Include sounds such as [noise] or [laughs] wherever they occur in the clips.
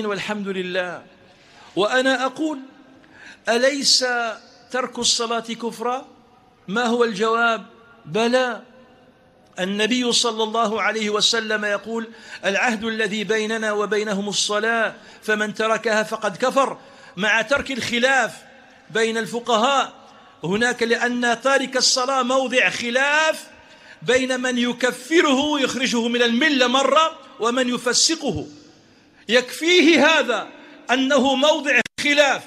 والحمد لله وأنا أقول أليس ترك الصلاة كفرا ما هو الجواب بلى النبي صلى الله عليه وسلم يقول العهد الذي بيننا وبينهم الصلاة فمن تركها فقد كفر مع ترك الخلاف بين الفقهاء هناك لأن تارك الصلاة موضع خلاف بين من يكفره يخرجه من الملة مرة ومن يفسقه يكفيه هذا أنه موضع خلاف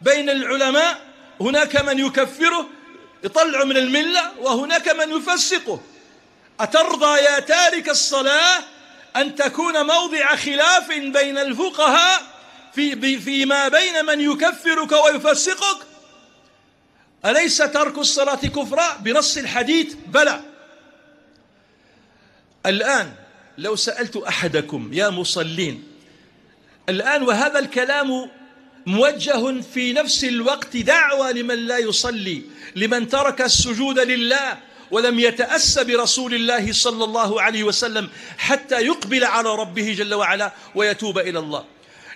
بين العلماء هناك من يكفره يطلعه من الملة وهناك من يفسقه أترضى يا تارك الصلاة أن تكون موضع خلاف بين الفقهاء في فيما بين من يكفرك ويفسقك أليس ترك الصلاة كفرا بنص الحديث بلى الآن لو سألت أحدكم يا مصلين الآن وهذا الكلام موجه في نفس الوقت دعوة لمن لا يصلي لمن ترك السجود لله ولم يتأس برسول الله صلى الله عليه وسلم حتى يقبل على ربه جل وعلا ويتوب إلى الله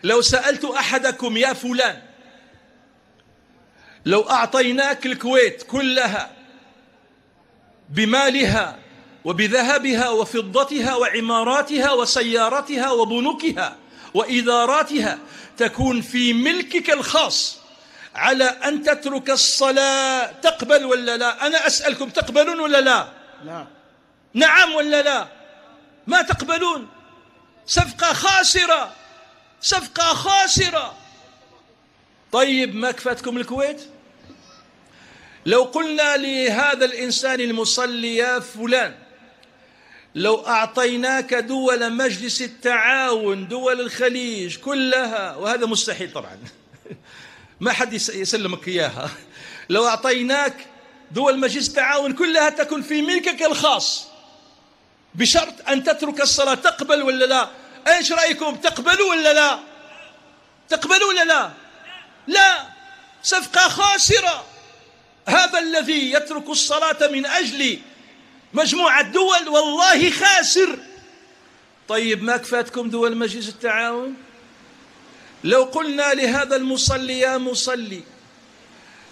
لو سألت أحدكم يا فلان لو أعطيناك الكويت كلها بمالها وبذهبها وفضتها وعماراتها وسيارتها وبنوكها وإداراتها تكون في ملكك الخاص على أن تترك الصلاة تقبل ولا لا أنا أسألكم تقبلون ولا لا لا نعم ولا لا ما تقبلون صفقة خاسرة صفقة خاسرة طيب ما كفاتكم الكويت لو قلنا لهذا الإنسان المصلي يا فلان لو أعطيناك دول مجلس التعاون دول الخليج كلها وهذا مستحيل طبعا [laughs] ما حد يسلمك إياها لو أعطيناك دول مجلس التعاون كلها تكون في ملكك الخاص بشرط أن تترك الصلاة تقبل ولا لا ايش رايكم تقبلوا ولا لا تقبلوا ولا لا لا صفقه خاسره هذا الذي يترك الصلاه من اجل مجموعة دول والله خاسر طيب ما كفاتكم دول مجلس التعاون لو قلنا لهذا المصلي يا مصلي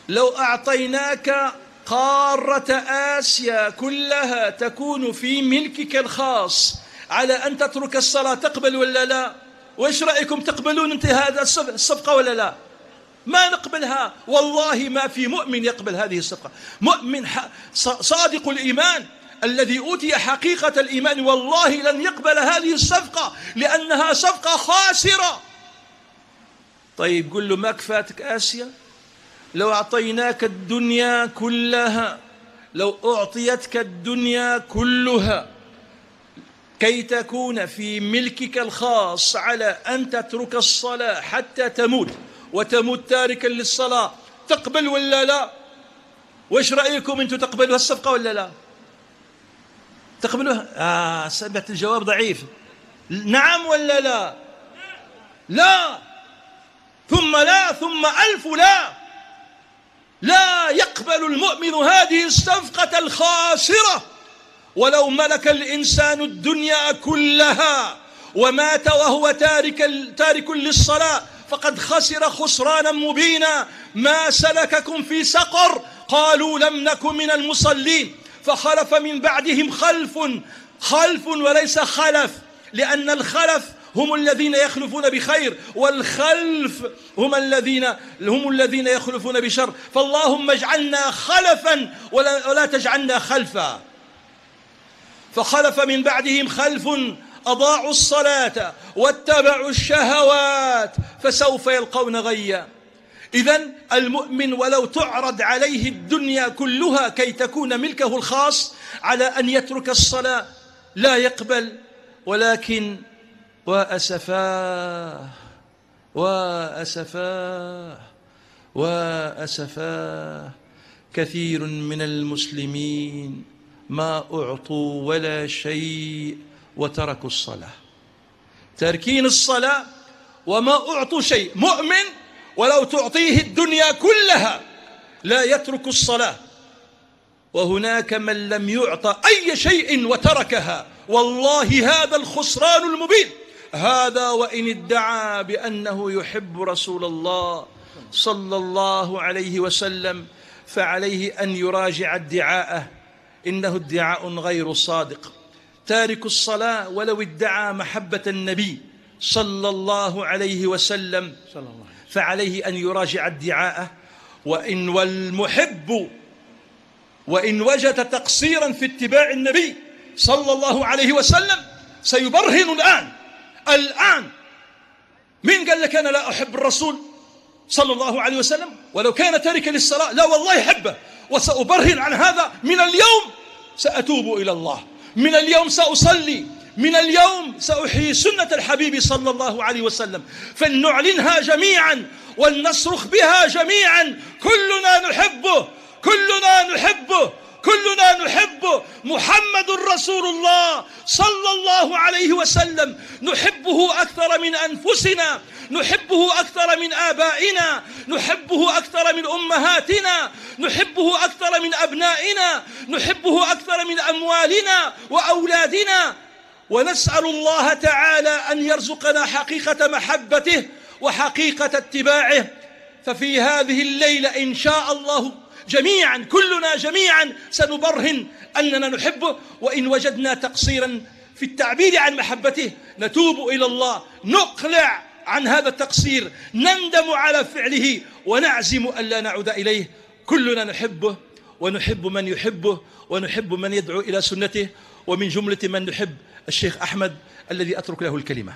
لو أعطيناك قارة آسيا كلها تكون في ملكك الخاص على أن تترك الصلاة تقبل ولا لا وإيش رأيكم تقبلون أنت هذا الصفقة ولا لا ما نقبلها والله ما في مؤمن يقبل هذه الصفقة مؤمن صادق الإيمان الذي أوتي حقيقة الإيمان والله لن يقبل هذه الصفقة لأنها صفقة خاسرة طيب قل له ما كفاتك آسيا لو أعطيناك الدنيا كلها لو أعطيتك الدنيا كلها كي تكون في ملكك الخاص على أن تترك الصلاة حتى تموت وتموت تاركا للصلاة تقبل ولا لا؟ وايش رأيكم أنتم تقبلوا الصفقة ولا لا؟ تقبلوه آه سمعت الجواب ضعيف نعم ولا لا لا ثم لا ثم ألف لا لا يقبل المؤمن هذه الصفقة الخاسرة ولو ملك الإنسان الدنيا كلها ومات وهو تارك, تارك للصلاة فقد خسر خسرانا مبينا ما سلككم في سقر قالوا لم نك من المصلين فخلف من بعدهم خلف خلف وليس خلف لأن الخلف هم الذين يخلفون بخير والخلف هم الذين هم الذين يخلفون بشر فاللهم اجعلنا خلفا ولا, ولا تجعلنا خلفا فخلف من بعدهم خلف أضاعوا الصلاة واتبعوا الشهوات فسوف يلقون غيا إذا المؤمن ولو تعرض عليه الدنيا كلها كي تكون ملكه الخاص على أن يترك الصلاة لا يقبل ولكن وأسفاه وأسفاه وأسفاه كثير من المسلمين ما أعطوا ولا شيء وتركوا الصلاة تركين الصلاة وما أعطوا شيء مؤمن ولو تعطيه الدنيا كلها لا يترك الصلاة وهناك من لم يعطى أي شيء وتركها والله هذا الخسران المبين هذا وإن ادعى بأنه يحب رسول الله صلى الله عليه وسلم فعليه أن يراجع ادعاءه إنه ادعاء غير صادق تارك الصلاة ولو ادعى محبة النبي صلى الله عليه وسلم صلى الله عليه فعليه أن يراجع ادعاءه وإن والمحب وإن وجد تقصيرا في اتباع النبي صلى الله عليه وسلم سيبرهن الآن الآن مين قال لك أنا لا أحب الرسول صلى الله عليه وسلم ولو كان تاركا للصلاة لا والله أحبه وسأبرهن عن هذا من اليوم سأتوب إلى الله من اليوم سأصلي من اليوم سأحيي سنة الحبيب صلى الله عليه وسلم فلنعلنها جميعا ولنصرخ بها جميعا كلنا نحبه كلنا نحبه كلنا نحبه محمد رسول الله صلى الله عليه وسلم نحبه اكثر من انفسنا نحبه اكثر من ابائنا نحبه اكثر من امهاتنا نحبه اكثر من ابنائنا نحبه اكثر من اموالنا واولادنا ونسأل الله تعالى أن يرزقنا حقيقة محبته وحقيقة اتباعه ففي هذه الليلة إن شاء الله جميعا كلنا جميعا سنبرهن أننا نحبه وإن وجدنا تقصيرا في التعبير عن محبته نتوب إلى الله نقلع عن هذا التقصير نندم على فعله ونعزم ألا نعود إليه كلنا نحبه ونحب من يحبه ونحب من يدعو إلى سنته ومن جملة من نحب الشيخ أحمد الذي أترك له الكلمة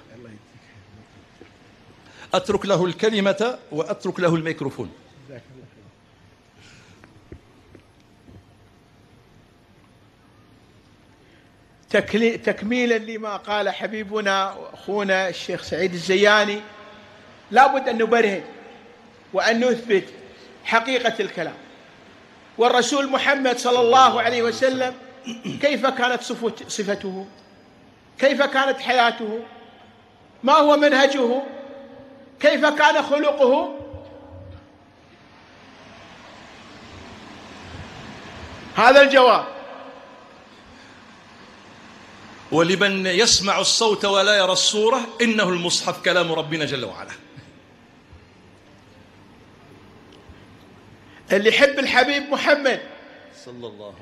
أترك له الكلمة وأترك له الميكروفون تكميلا لما قال حبيبنا أخونا الشيخ سعيد الزياني لابد أن نبرهن وأن نثبت حقيقة الكلام والرسول محمد صلى الله عليه وسلم كيف كانت صفته كيف كانت حياته ما هو منهجه كيف كان خلقه هذا الجواب ولمن يسمع الصوت ولا يرى الصورة إنه المصحف كلام ربنا جل وعلا اللي يحب الحبيب محمد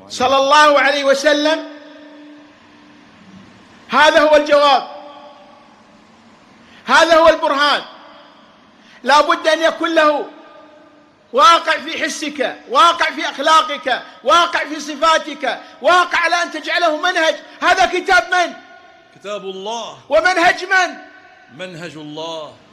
صلى الله عليه وسلم هذا هو الجواب هذا هو البرهان لا بد أن يكون له واقع في حسك واقع في أخلاقك واقع في صفاتك واقع على أن تجعله منهج هذا كتاب من؟ كتاب الله ومنهج من؟ منهج الله